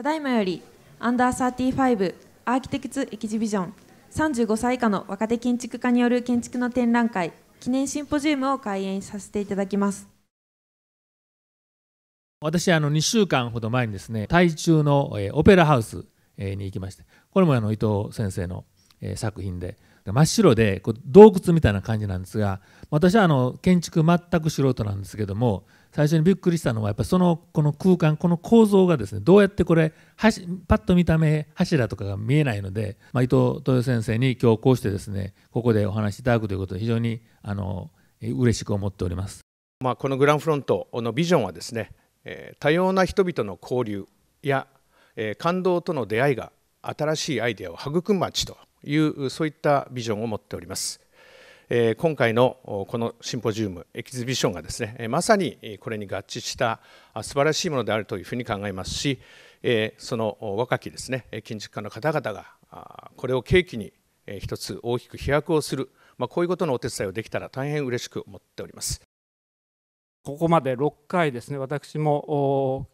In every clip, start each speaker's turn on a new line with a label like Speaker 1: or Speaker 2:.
Speaker 1: ただいまより
Speaker 2: アンダー35アーキテクツエキシビジョン35歳以下の若手建築家による建築の展覧会記念シンポジウムを開演させていただきます
Speaker 3: 私あの2週間ほど前にですね台中の、えー、オペラハウス、えに行きましてこれもあの伊藤先生の、えー、作品で真っ白でこう洞窟みたいな感じなんですが私はあの建築全く素人なんですけども最初にびっくりしたのはやっぱそのこの空間この構造がですねどうやってこれしパッと見た目柱とかが見えないので、まあ、伊藤豊先生に今日こうしてですねここでお話しいただくということで非常にあの嬉しく思っております、まあ、このグランフロン
Speaker 4: トのビジョンはですね、え多様な人々の交流や、え感動との出会いが新しいアイデアを育む街というそういったビジョンを持っております。今回のこのシンポジウムエキゼビションがですねまさにこれに合致した素晴らしいものであるというふうに考えますしその若きですね建築家の方々がこれを契機に一つ大きく飛躍をする、まあ、こういうことのお手伝いをできたら大変嬉しく思っております。
Speaker 5: ここまで6回ですね私も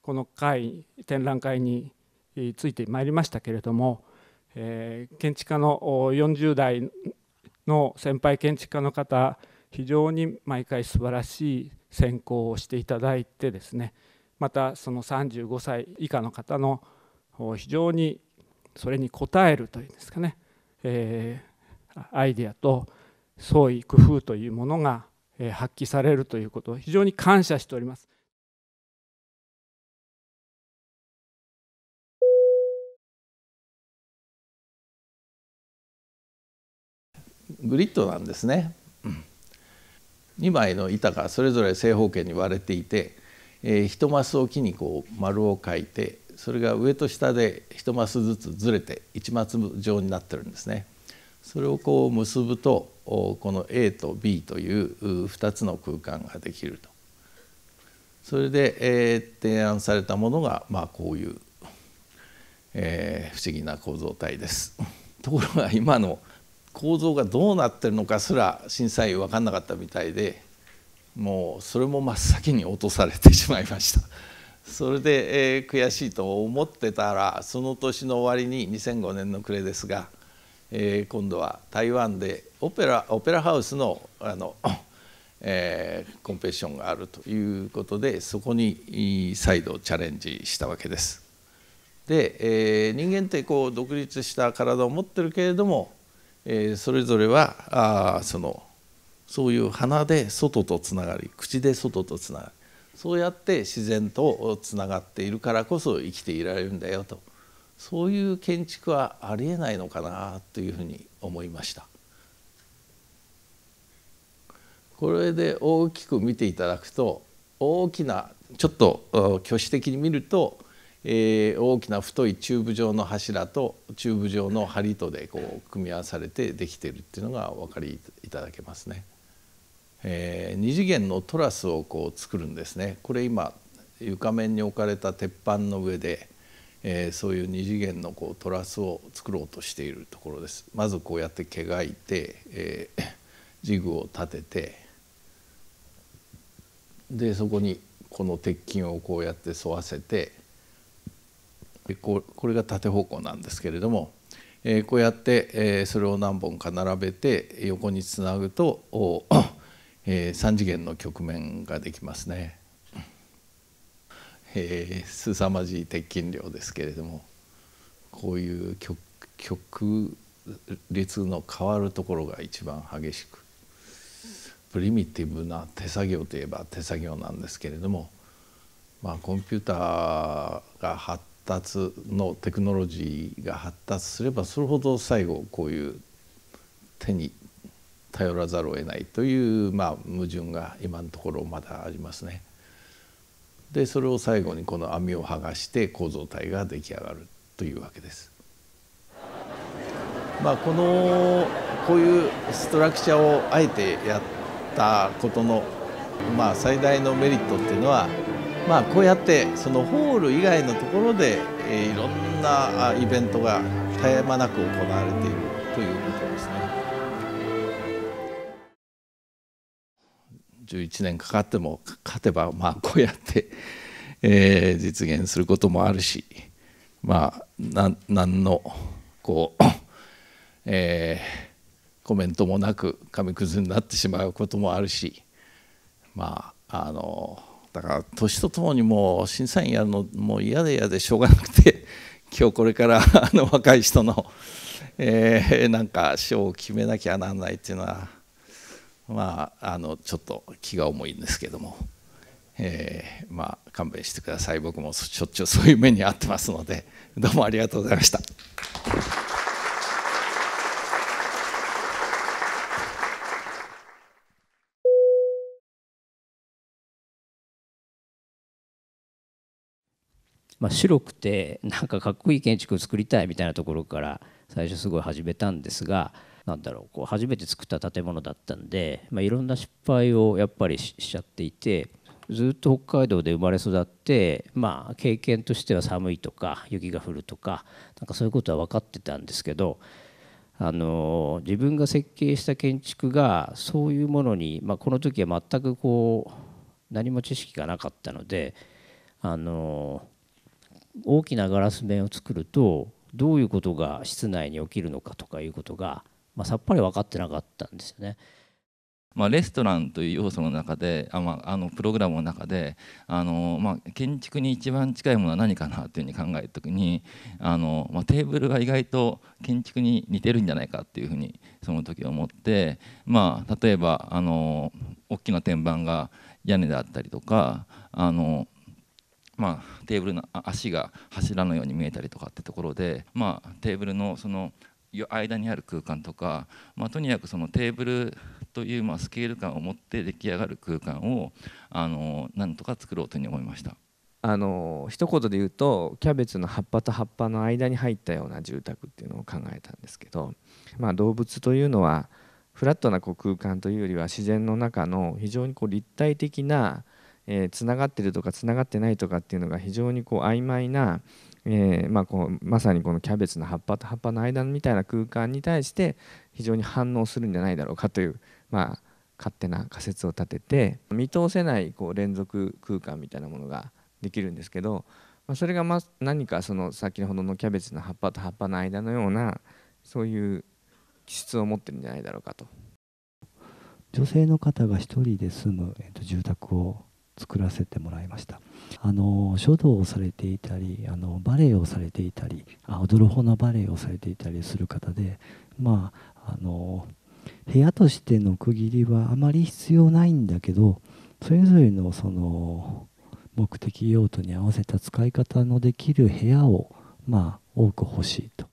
Speaker 5: この会展覧会についてまいりましたけれどもえー、建築家の40代の先輩建築家の方非常に毎回素晴らしい選考をしていただいてですねまたその35歳以下の方の非常にそれに応えるというんですかね、えー、ア
Speaker 1: イデアと創意工夫というものが発揮されるということを非常に感謝しております。グリッドなんですね。2枚の板がそれぞれ正方
Speaker 6: 形に割れていて、えー、1マスをきにこう丸を書いてそれが上と下で1マスずつずれて一マス状になってるんですね。それをこう結ぶとこの A と B という2つの空間ができると。それで、えー、提案されたものが、まあ、こういう、えー、不思議な構造体です。ところが今の構造がどうなってるのかすら審査員分かんなかったみたいでもうそれも真っ先に落とされてしまいました それで、えー、悔しいと思ってたらその年の終わりに2005年の暮れですが、えー、今度は台湾でオペラオペラハウスのあの、えー、コンペテションがあるということでそこに再度チャレンジしたわけです。で、え人間ってこう独立した体を持ってるけれどもえそれぞれはあそのそういう鼻で外とつながり口で外とつながりそうやって自然とつながっているからこそ生きていられるんだよとそういう建築はありえないのかなというふうに思いました。これで大きく見ていただくと大きなちょっと挙手的に見るとえー、大きな太いチューブ状の柱とチューブ状の針とでこう組み合わされてできているっていうのがお分かりいただけますね。えー、2次元のトラスをこう作るんですねこれ今床面に置かれた鉄板の上で、えー、そういう二次元のこうトラスを作ろうとしているところですまずこうやって毛がいて、えー、ジグを立ててでそこにこの鉄筋をこうやって沿わせて。これが縦方向なんですけれども、えこうやって、えそれを何本か並べて横につなぐと、え3次元の局面ができますね。えー、凄まじい鉄筋量ですけれどもこういう曲率の変わるところが一番激しくプリミティブな手作業といえば手作業なんですけれどもまあコンピューターが発達のテクノロジーが発達すればそれほど最後こういう手に頼らざるを得ないという、まあ、矛盾が今のところまだありますね。でそれを最後にこの網を剥がして構造体が出来上がるというわけです。まあ、このこういうストラクチャーをあえてやったことの、まあ、最大のメリットっていうのはまあ、こうやってそのホール以外のところで、えー、いろんなイベントが絶え間なく行われているということですね。11年かかっても勝てば、まあ、こうやって、えー、実現することもあるし、まあ、な何のこう、えー、コメントもなく紙くずになってしまうこともあるしまああのだから年とともにもう審査員やるのもう嫌で嫌でしょうがなくて 今日これから あの若い人の、えー、なんか賞を決めなきゃなんないっていうのはまああのちょっと気が重いんですけども、えー、まあ勘弁してください僕もしょっちゅうそういう目に遭ってますのでどうもありがとうございました。
Speaker 1: まあ、白くて なんかかっ
Speaker 7: こいい建築を作りたいみたいなところから最初すごい始めたんですがなんだろうこう初めて作った建物だったんで、まあ、いろんな失敗をやっぱりしちゃっていてずっと北海道で生まれ育って、まあ、経験としては寒いとか雪が降るとかなんかそういうことは分かってたんですけどあの自分が設計した建築がそういうものに、まあ、この時は全くこう何も知識がなかったのであの大きなガラス面を作るとどういうことが室内に起きるのかとかいうことが、まあ、さっぱり分かって
Speaker 3: なかったんですよね。まあ、レストランという要素の中であ、まあ、あのプログラムの中であの、まあ、建築に一番近いものは何かなというふうに考えた時にあの、まあ、テーブルが意外と建築に似てるんじゃないかっていうふうにその時思って、まあ、例えばあの大きな天板が屋根であったりとかあのまあ、テーブルの足が柱のように見えたりとかってところで、まあ、テーブルのその間にある空間とか、まあ、とにかくそのテーブルというまあスケール感を持って出来上がる空間をあのなんとか作ろうというふうに思いました。あの一言で言うと
Speaker 8: キャベツの葉っぱと葉っぱの間に入ったような住宅っていうのを考えたんですけど、まあ、動物というのはフラットなこう空間というよりは自然の中の非常にこう立体的なえー、つながってるとかつながってないとかっていうのが非常にこう曖昧な、えー、まあ、こうまさにこのキャベツの葉っぱと葉っぱの間みたいな空間に対して非常に反応するんじゃないだろうかという、まあ、勝手な仮説を立てて見通せないこう連続空間みたいなものができるんですけど、まあ、それがま何かその先ほどのキャベツの葉っぱと葉っぱの間のようなそういう気質を持ってるんじゃないだろうかと。
Speaker 9: 女性の方が1人で住む、えっと住宅を作らせてもらいましたあの書道をされていたりあのバレエをされていたり踊る方のバレエをされていたりする方でまああの部屋としての区切りはあまり必要ないんだけどそれぞれのその目的用途に合わせた使い方のできる部屋をまあ多く欲しいと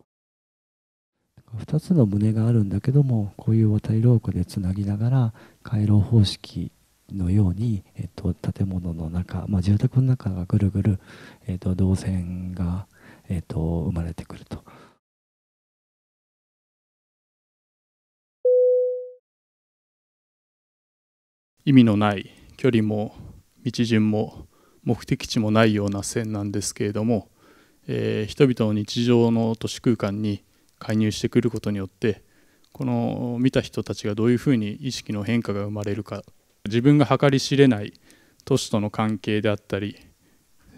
Speaker 9: 2つの胸があるんだけどもこういう渡り廊下でつなぎながら回廊方式のように、えっと、建
Speaker 1: 物の中、まあ、住宅の中がぐるぐる、えっと、動線が、えっと、生まれてくると。意味のない距離も
Speaker 5: 道順も目的地もないような線なんですけれども、えー、人々の日常の都市空間に介入してくることによってこの見た人たちがどういうふうに意識の変化が生まれるか自分が計り知れない都市との関係であったり、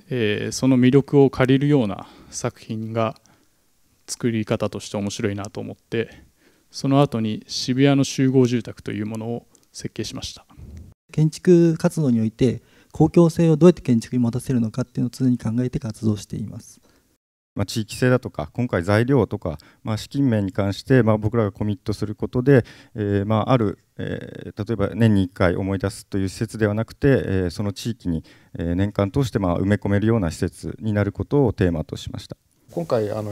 Speaker 5: えー、その魅力を借りるような作品が作り方として面白いなと思ってその後に渋谷の集合住宅というものを設計しました
Speaker 9: 建築活動において公共性をどうやって建築に持たせるのかっていうのを常に考えて活動しています
Speaker 5: ま
Speaker 10: あ、地域性だとか今回材料とか、まあ、資金面に関して、まあ、僕らがコミットすることで、えー、まあ、ある、えー、例えば年に1回思い出すという施設ではなくて、えー、その地域に、え年間通して、ま埋め込めるような施設になることをテーマとしました今回あの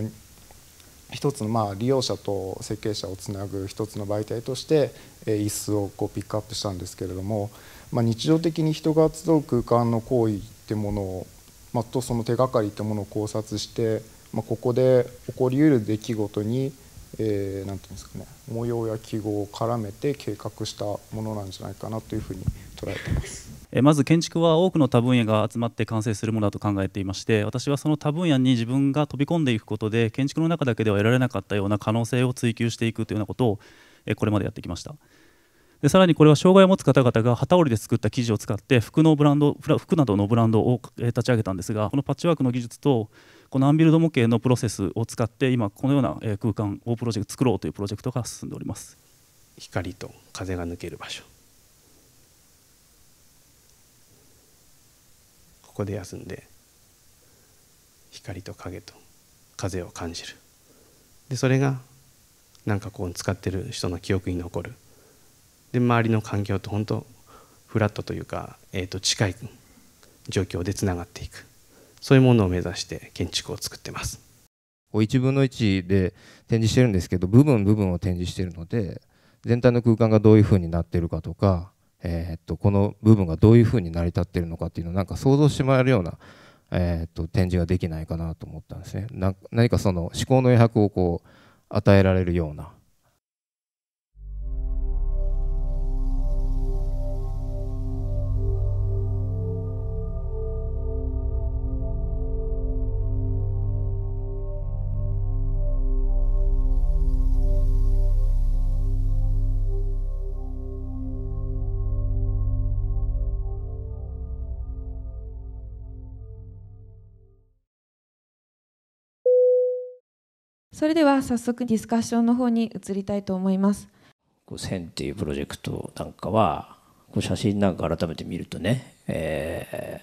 Speaker 10: 一つのまあ利用者と設計者をつなぐ一つの媒体として椅子をこうピックアップしたんですけれども、まあ、日常的に人が集う空間の行為ってものをまあ、とその手がかりというものを考察して、まあ、ここで起こりうる出来事に何、えー、て言うんですかね模様や記号を絡めて計画したものなんじゃないかなというふうに捉えています。
Speaker 11: まず建築は多くの多分野が集まって完成するものだと考えていまして私はその多分野に自分が飛び込んでいくことで建築の中だけでは得られなかったような可能性を追求していくというようなことをこれまでやってきました。でさらにこれは障害を持つ方々が機織りで作った生地を使って服のブランド服などのブランドを立ち上げたんですがこのパッチワークの技術とこのアンビルド模型のプロセスを使って今このような空間をプロジェクト作ろうというプロジェクトが進んでおります光と
Speaker 4: 風が抜ける場所ここで休んで光と影と風を感じるでそれがなんかこう使ってる人の記憶に残るで周りの環境と本当フラットというか、えー、と近い状況でつながっていくそういうものを目指して建築を作ってます
Speaker 8: 1分の1で展示してるんですけど部分部分を展示してるので全体の空間がどういうふうになってるかとか、えー、っとこの部分がどういうふうに成り立ってるのかっていうのをなんか想像してもらえるような、えー、っと展示ができないかなと思ったんですね何かその思考の余白をこう与えられるような
Speaker 2: それでは早速ディスカッションの方に移りたいと思います。
Speaker 7: こう線っていうプロジェクトなんかはこう写真なんか改めて見るとね、え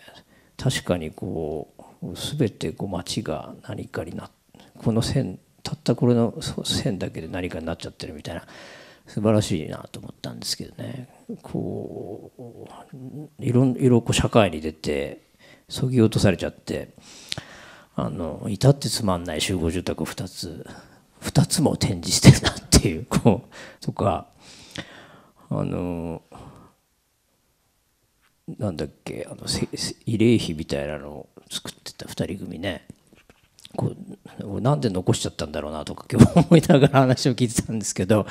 Speaker 7: ー、確かにこう全てこう街が何かになこの線たったこれの線だけで何かになっちゃってるみたいな素晴らしいなと思ったんですけどねこういろいろこう社会に出てそぎ落とされちゃって。あの至ってつまんない集合住宅2つ2つも展示してるなっていうこうとかあのなんだっけあの慰霊碑みたいなのを作ってた2人組ねこうなんで残しちゃったんだろうなとか今日思いながら話を聞いてたんですけど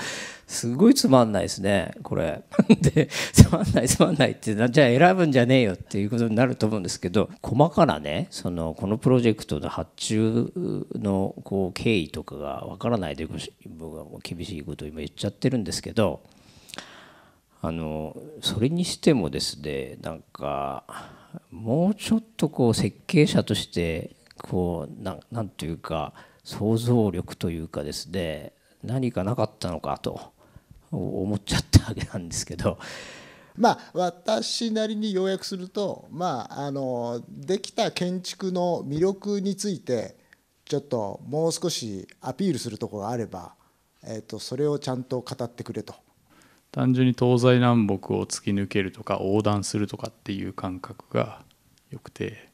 Speaker 7: すごいつまんないですねこれ でつまんないつまんないってじゃあ選ぶんじゃねえよっていうことになると思うんですけど細かなねそのこのプロジェクトの発注のこう経緯とかがわからないで僕はもう厳しいことを今言っちゃってるんですけどあのそれにしてもですねなんかもうちょっとこう設計者としてこうななんというか想像力というかですね何かなかったのかと思っちゃったわけなんですけど。まあ、私なりに要約すると、
Speaker 10: まあ、あのできた建築の魅力についてちょっともう少しアピールするところがあれば、えー、とそれをちゃんと語ってくれと。
Speaker 5: 単純に東西南北を突き抜けるとか横断するとかっていう感覚がよくて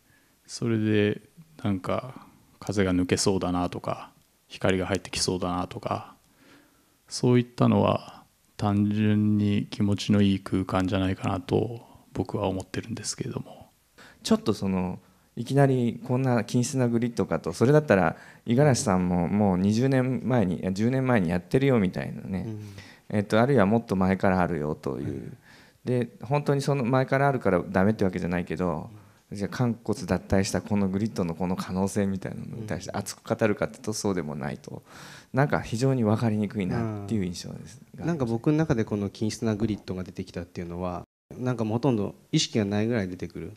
Speaker 5: それでなんか風が抜けそうだなとか光が入ってきそうだなとかそういったのは単純に気持ちのいい空間じゃないかなと僕は思ってるんですけれども
Speaker 8: ちょっとそのいきなりこんな均質なグリッドかとそれだったら五十嵐さんももう20年前に10年前にやってるよみたいなね、うん、えっと、あるいはもっと前からあるよという、うん、で本当にその前からあるからダメってわけじゃないけど、うんじゃあ肝骨脱退したこのグリッドのこの可能性みたいなのに対して熱く語るか
Speaker 4: というとそうでもないとなんか非常に分かりにくいなっていう印象です、うん、なんか僕の中でこの均質なグリッドが出てきたっていうのはなんかもうほとんど意識がないぐらい出てくる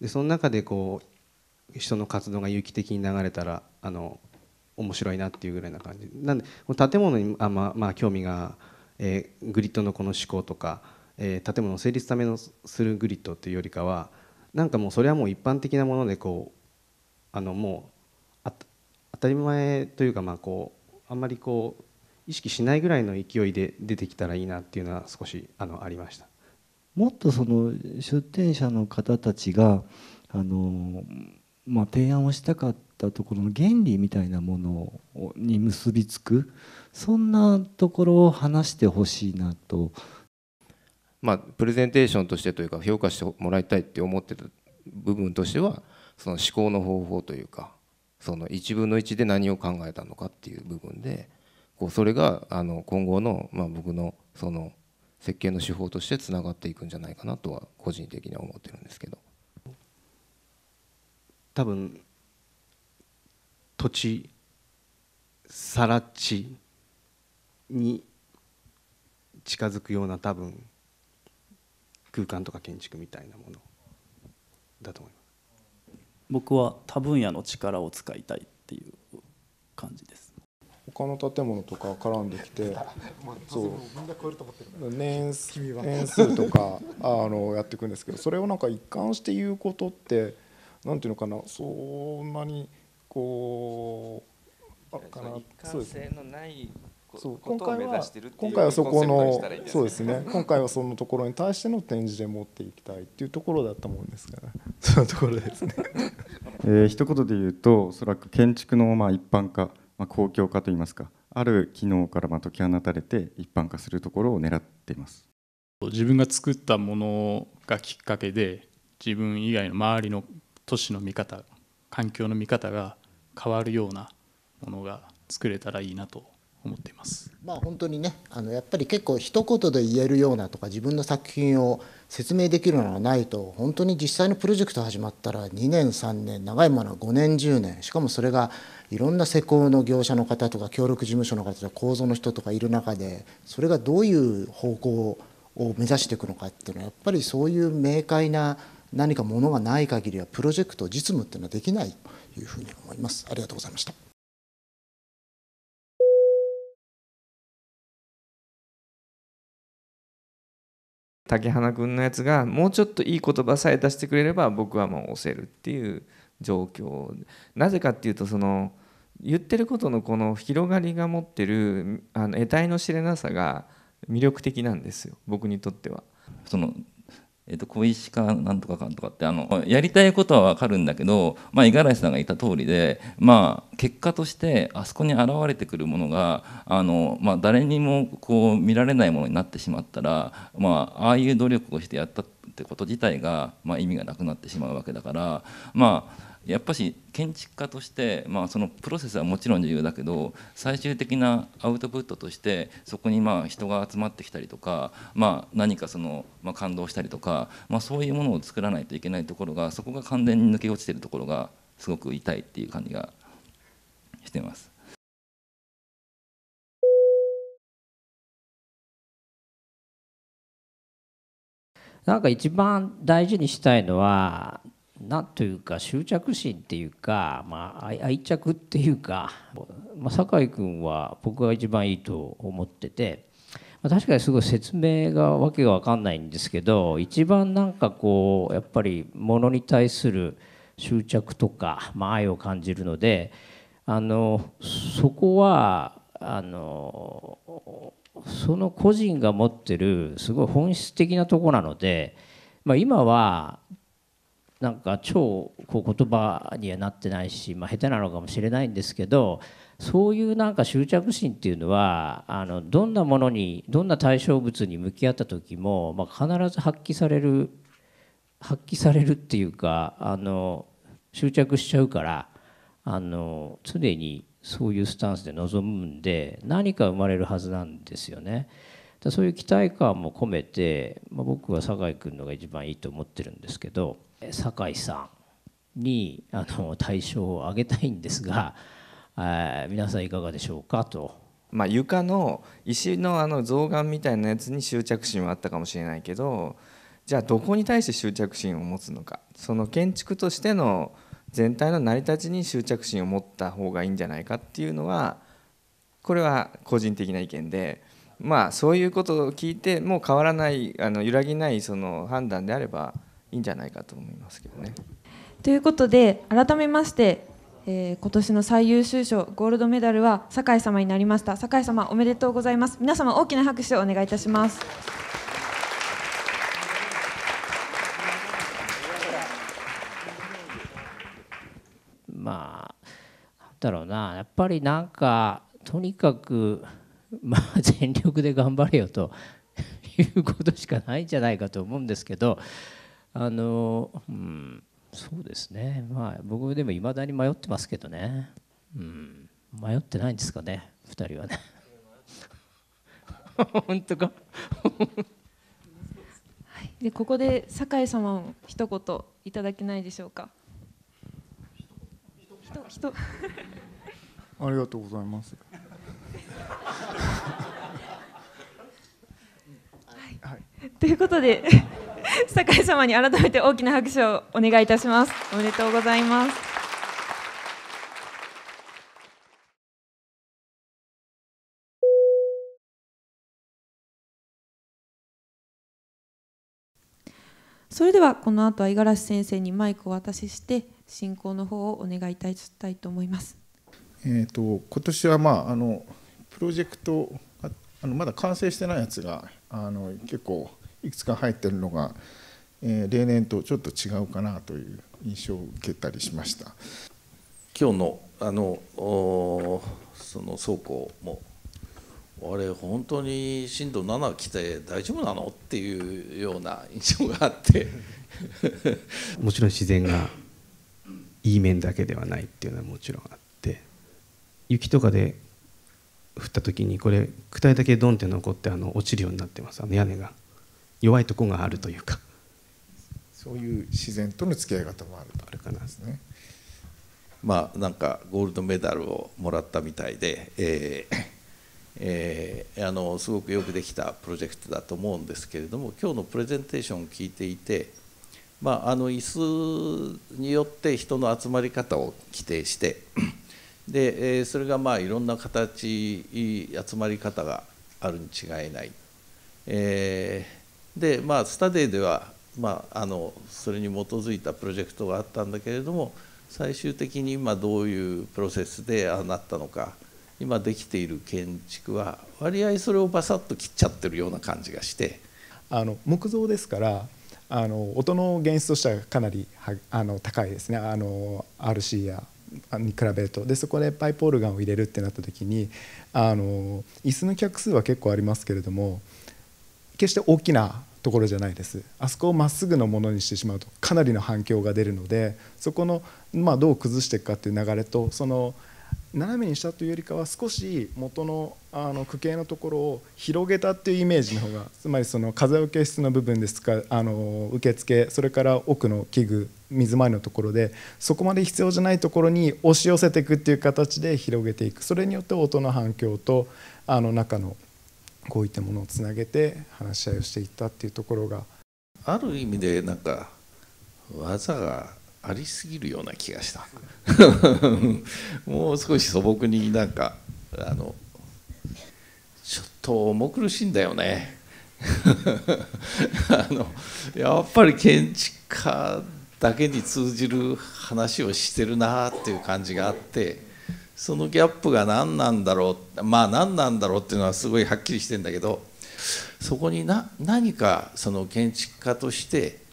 Speaker 4: でその中でこう人の活動が有機的に流れたらあの面白いなっていうぐらいな感じなんで建物にあまあ、まあ、興味が、えー、グリッドのこの思考とか、えー、建物を成立ためのするグリッドっていうよりかはなんかもうそれはもう一般的なものでこうあのもう当たり前というかまあこうあんまりこう意識しないぐらいの勢いで出てきたらいいなっていうのは少しあのありました。
Speaker 9: もっとその出店者の方たちがあの、まあ、提案をしたかったところの原理みたいなものに結びつくそんなところを話してほしいな
Speaker 8: とまあ、プレゼンテーションとしてというか評価してもらいたいって思ってた部分としてはその思考の方法というかその1分の1で何を考えたのかっていう部分でこうそれがあの今後のまあ僕のその設計の手法としてつながっていくんじゃないかなとは個人的には思ってるんですけど
Speaker 4: 多分土地更地に近づくような多分空間とか建築みたいなものだと思いま
Speaker 11: す僕は多分野の力を使いたいっていう感じです他の建物とか絡んできて そう
Speaker 10: 年数とかあのやっていくんですけどそれをなんか一貫して言うことってなんていうのかなそんなにこう。
Speaker 8: あるかな一貫性のないそう今回は今回はそこのそうですね 今回は
Speaker 10: そのところに対しての展示で持っていきたいっていうところだったもんですから そのところですね え一言で言うとおそらく建築のまあ一般化、まあ、公共化といいますかある機能からまあ解き放たれて一般化するところを狙
Speaker 5: っています自分が作ったものがきっかけで自分以外の周りの都市の見方環境の見方が変わるようなものが作れたらいいなと思って
Speaker 10: います。まあ、本当にねあのやっぱり結構一言で言えるようなとか自分の作品を説明できるのはないと本当に実際のプロジェクト始まったら2年3年長いものは5年10年しかもそれがいろんな施工の業者の方とか協力事務所の方とか構造の人とかいる中でそれがどういう方向を目指していくのかっていうのはやっぱりそういう明快な何かものが
Speaker 1: ない限りはプロジェクト実務っていうのはできないというふうに思います。ありがとうございました竹花君のやつがもうちょっといい言葉さえ出してくれれば
Speaker 8: 僕はもう押せるっていう状況なぜかっていうとその言ってることのこの広がりが持ってるあの得体の知れなさが魅力的なんですよ僕にとっては。その
Speaker 3: えっと、小石かなんとかかんとかってあのやりたいことは分かるんだけど、まあ、五十嵐さんが言った通りで、まあ、結果としてあそこに現れてくるものがあの、まあ、誰にもこう見られないものになってしまったら、まあ、ああいう努力をしてやったってこと自体が、まあ、意味がなくなってしまうわけだからまあやっぱし建築家として、まあ、そのプロセスはもちろん重要だけど最終的なアウトプットとしてそこにまあ人が集まってきたりとか、まあ、何かその、まあ、感動したりとか、まあ、そういうものを作らないといけないところ
Speaker 1: がそこが完全に抜け落ちてるところがすごく痛いっていう感じがしてます。なんか一番大事にしたいのは
Speaker 7: 何というか執着心っていうか、まあ、愛着っていうか、まあ、酒井君は僕が一番いいと思ってて、まあ、確かにすごい説明がわけが分かんないんですけど一番なんかこうやっぱりものに対する執着とか、まあ、愛を感じるのであのそこはあのその個人が持ってるすごい本質的なとこなので、まあ、今はなんか超こう言葉にはなってないし、まあ、下手なのかもしれないんですけどそういうなんか執着心っていうのはあのどんなものにどんな対象物に向き合った時も、まあ、必ず発揮される発揮されるっていうかあの執着しちゃうからあの常にそういうスタンスで臨むんで何か生まれるはずなんですよね。そういう期待感も込めて、まあ、僕は酒井君のが一番いいと思ってるんですけど。酒井さんにあの対象をあげたいんですが、えー、皆さんいかがでしょうかと。まあ、床の石のあの象眼みたいなやつ
Speaker 8: に執着心はあったかもしれないけどじゃあどこに対して執着心を持つのかその建築としての全体の成り立ちに執着心を持った方がいいんじゃないかっていうのはこれは個人的な意見でまあそういうことを聞いてもう変わらないあの揺らぎないその判断であればいいんじゃないかと思いますけどね。
Speaker 2: ということで改めまして、えー、今年の最優秀賞ゴールドメダルは酒井様になりました酒井様おめでとうございます皆様大きな拍手をお願いいたします。
Speaker 7: まあなんだろうなやっぱりなんかとにかく、まあ、全力で頑張れよということしかないんじゃないかと思うんですけどあの、うん、そうですね、まあ、僕でもいまだに迷ってますけどね、うん、迷ってないんですかね、2人はね。本当かは
Speaker 2: い、でここで酒井様を一言いただけないでしょうか。ありがとうございます。ということで 酒井様に改めて大きな拍手をお願
Speaker 1: いいたしますおめでとうございますそれではこの後は五十嵐先生に
Speaker 2: マイクをお渡しして進行の方をお願いいたしたいと思います。
Speaker 10: えーと今年はまああのプロジェクトあのまだ完成してないやつがあの結構いくつか入ってるのが、えー、例年とちょっと違うかなという印象を受けたりしました
Speaker 6: 今日のあのその倉庫もあれ本当に震度7来て大丈夫なのっていうような印象があって もちろん
Speaker 4: 自然がいい面だけではないっていうのはもちろんあって雪とかで降った時にこれ躯体だけドンって残ってあの落ちるようになってますあの屋根が弱いとこがあるというか
Speaker 6: そういう自然との付き合い方もあるとあるかなですねまあなんかゴールドメダルをもらったみたいで、えーえー、あのすごくよくできたプロジェクトだと思うんですけれども今日のプレゼンテーションを聞いていて、まあ、あの椅子によって人の集まり方を規定してで、えー、それがまあいろんな形集まり方があるに違いない、えー、でまあスタデーでは、まあ、あのそれに基づいたプロジェクトがあったんだけれども最終的に今どういうプロセスでああなったのか今できている建築は割合それをバサッと切っちゃってるような感じがして
Speaker 10: あの木造ですからあの音の原質としてはかなりはあの高いですねあの RC やに比べるとでそこでパイプオルガンを入れるってなった時にあの椅子の客数は結構ありますけれども決して大きなところじゃないですあそこをまっすぐのものにしてしまうとかなりの反響が出るのでそこの、まあ、どう崩していくかっていう流れとその。斜めにしたというよりかは少し元のあの区形のところを広げたっていうイメージの方がつまりその風受け室の部分ですかあの受付それから奥の器具水回りのところでそこまで必要じゃないところに押し寄せていくっていう形で広げていくそれによって音の反響とあの中のこういったものをつなげて話し合いをしていったっていうところが。
Speaker 6: ある意味でなんか技がありすぎるような気がした もう少し素朴になんかあのちょっと重苦しいんだよね あのやっぱり建築家だけに通じる話をしてるなっていう感じがあってそのギャップが何なんだろうまあ何なんだろうっていうのはすごいはっきりしてんだけどそこにな何かその建築家として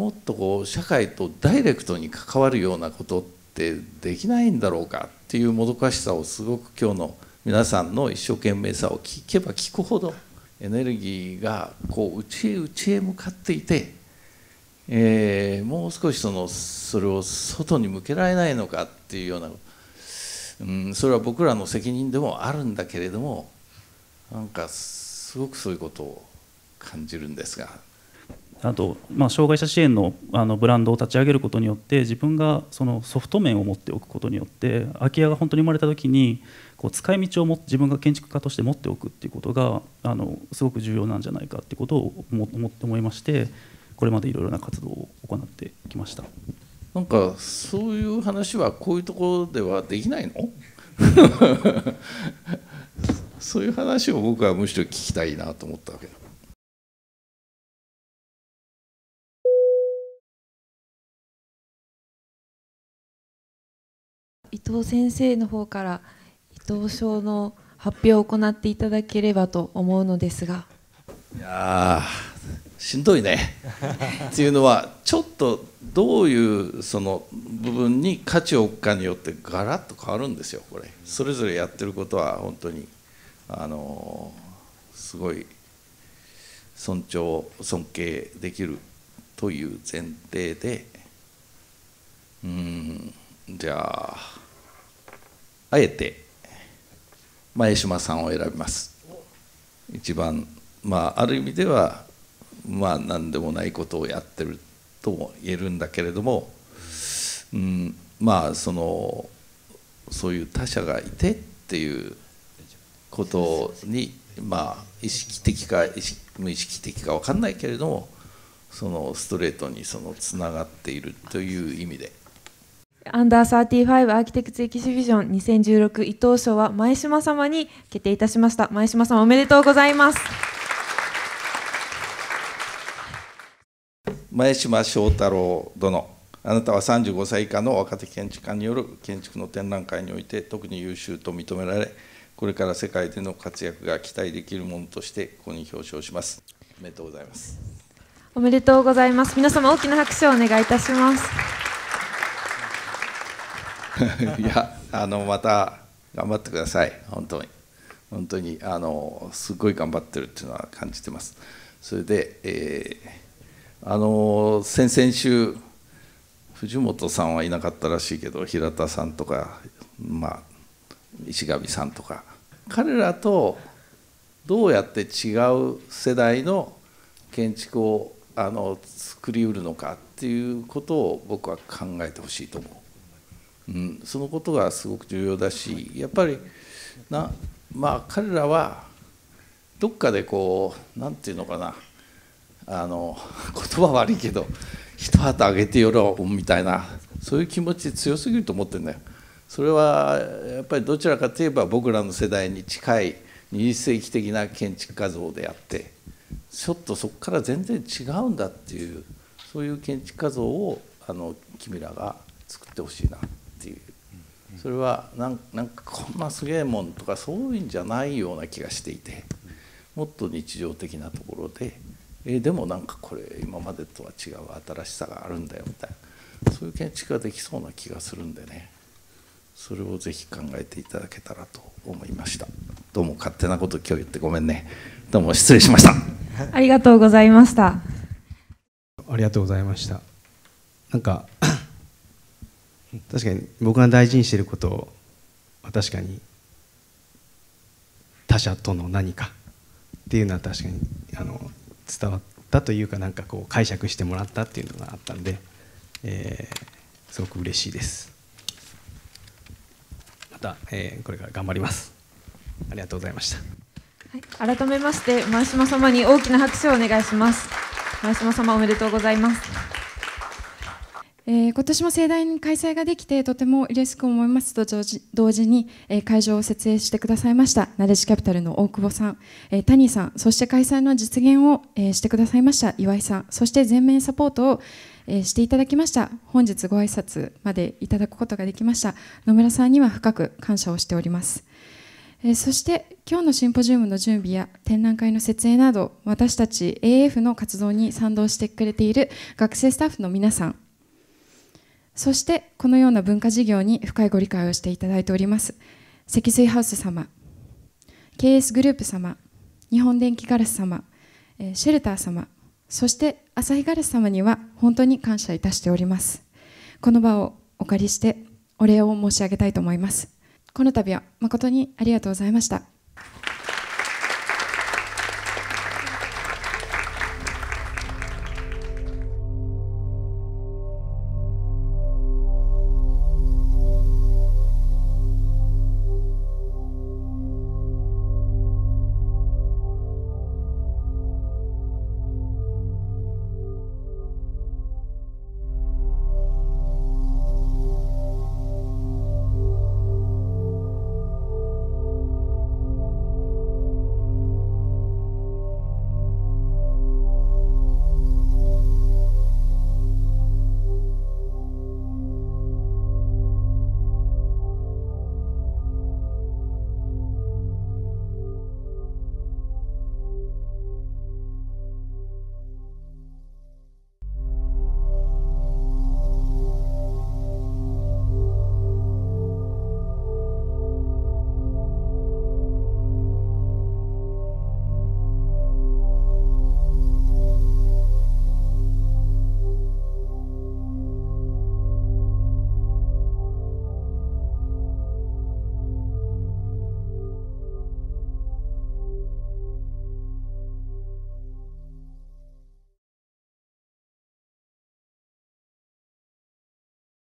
Speaker 6: もっとこう社会とダイレクトに関わるようなことってできないんだろうかっていうもどかしさをすごく今日の皆さんの一生懸命さを聞けば聞くほどエネルギーがこう内へ内へ向かっていて、えー、もう少しそのそれを外に向けられないのかっていうような、うん、それは僕らの責任でもあるんだけれどもなんかすごくそういうことを感じるんですが。
Speaker 11: あと、まあ、障害者支援のあのブランドを立ち上げることによって自分がそのソフト面を持っておくことによって空き家が本当に生まれた時にこう使い道をも自分が建築家として持っておくっていうことがあのすごく重要なんじゃないかってことを思って思いましてこれまでいろいろな活動を行ってきました。な
Speaker 6: んかそういう話はこういうところではできないの
Speaker 1: そういう話を僕はむしろ聞きたいなと思ったわけだ。伊藤先生の方から
Speaker 2: 伊藤賞の発表を行っていただければと思うのですが
Speaker 1: い
Speaker 6: やしんどいね っていうのはちょっとどういうその部分に価値を置くかによってガラッと変わるんですよこれそれぞれやってることは本当にあのすごい尊重尊敬できるという前提でうんじゃああえて前島さんを選びます一番まあある意味ではまあ何でもないことをやってるとも言えるんだけれども、うん、まあそのそういう他者がいてっていうことにまあ意識的か意識無意識的か分かんないけれどもそのストレートにそのつながっているという意味で。
Speaker 2: アンダーイブアーキテクツエキシビジョン2016伊藤賞は前島様に決定いたしました。前島様おめでとうございます。
Speaker 6: 前島翔太郎殿、あなたは35歳以下の若手建築家による建築の展覧会において特に優秀と認められ、これから世界での活躍が期待できるものとしてここに表彰します。おめでとうございます。
Speaker 2: おめでとうございます。皆様大きな拍手をお願いいたします。
Speaker 6: いやあのまた頑張ってください本当に本当にあのすごい頑張ってるっていうのは感じてますそれで、えー、あの先々週藤本さんはいなかったらしいけど平田さんとか、まあ、石上さんとか彼らとどうやって違う世代の建築をあの作りうるのかっていうことを僕は考えてほしいと思う。うん、そのことがすごく重要だしやっぱりな、まあ、彼らはどっかでこう何て言うのかなあの言葉悪いけど一旗あげてよろみたいなそういう気持ち強すぎると思ってるんだよ。それはやっぱりどちらかといえば僕らの世代に近い20世紀的な建築画像であってちょっとそこから全然違うんだっていうそういう建築画像をあの君らが作ってほしいな。それはなんなんかこんなすげえもんとかそういうんじゃないような気がしていてもっと日常的なところで、えー、でもなんかこれ今までとは違う新しさがあるんだよみたいなそういう建築ができそうな気がするんでねそれをぜひ考えていただけたらと思いましたどうも勝手なこと今日言ってごめんねどうも失礼しました
Speaker 2: ありがとうございました
Speaker 6: ありがとうございましたなんか
Speaker 4: 確かに僕が大事にしていることは確かに他者との何かっていうのは確かにあの伝わったというかなんかこう解釈してもらったっていうのがあったんで、えー、すごく嬉しいですまた、えー、これから頑張りますありがとうございました、
Speaker 2: はい、改めまして前島様に大きな拍
Speaker 12: 手をお願いします前島様おめでとうございますえー、今年も盛大に開催ができてとても嬉しく思いますと同時に、えー、会場を設営してくださいましたナレッジキャピタルの大久保さん、えー、谷さんそして開催の実現を、えー、してくださいました岩井さんそして全面サポートを、えー、していただきました本日ご挨拶までいただくことができました野村さんには深く感謝をしております。そして今日のシンポジウムの準備や展覧会の設営など私たち AF の活動に賛同してくれている学生スタッフの皆さんそしてこのような文化事業に深いご理解をしていただいております積水ハウス様 KS グループ様日本電気ガラス様シェルター様そして朝日ガラス様には本当に感謝いたしておりますこの場をお借りしてお礼を申し上げたいと思いますこの度は誠にありがとうございました